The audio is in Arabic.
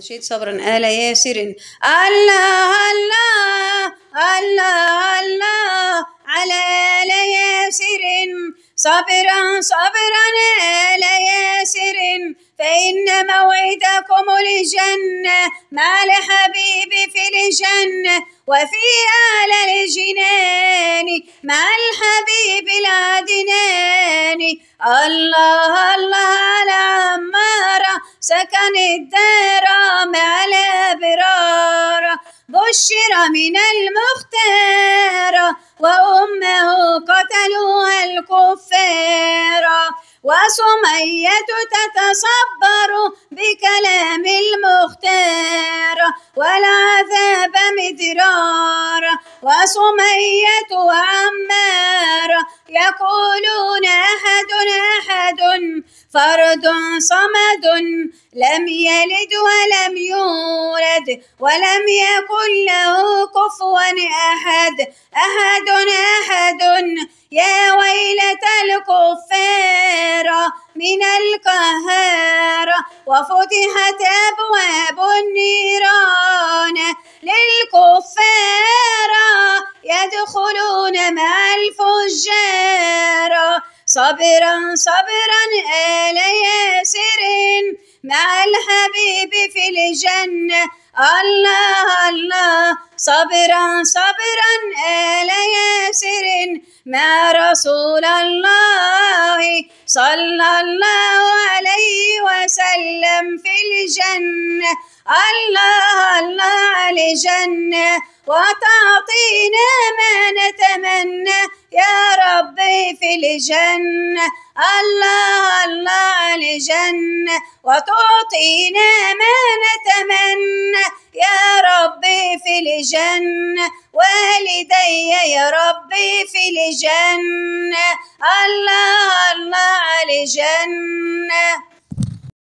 نشيد صبرا آل ياسر الله الله الله الله على آل ياسر صبرا صبرا آل ياسر فإن موعدكم الجنة مع الحبيب في الجنة وفي آل الجنان مع الحبيب العدنان الله الله كانت دارا مع برارة بشر من المختارة وأمه قتلوها الكفارة وسمية تتصبر بكلام المختار والعذاب مدرار وسمية وعمار يقولون أحد أحد فرد صمد لم يلد ولم يولد ولم يكن له كفوا أحد أحد أحد يا ويلة الكفار من القهار وفتحت أبواب النيران صبرا صبرا آل ياسر مع الحبيب في الجنة الله الله صبرا صبرا آل ياسر مع رسول الله صلى الله عليه وسلم في الجنة الله الله على الجنة وتعطينا ما نتمنى لجنة الله الله لجنة وتعطينا ما نتمنى يا ربي في الجنة والدي يا ربي في الجنة الله الله لجنة الجنة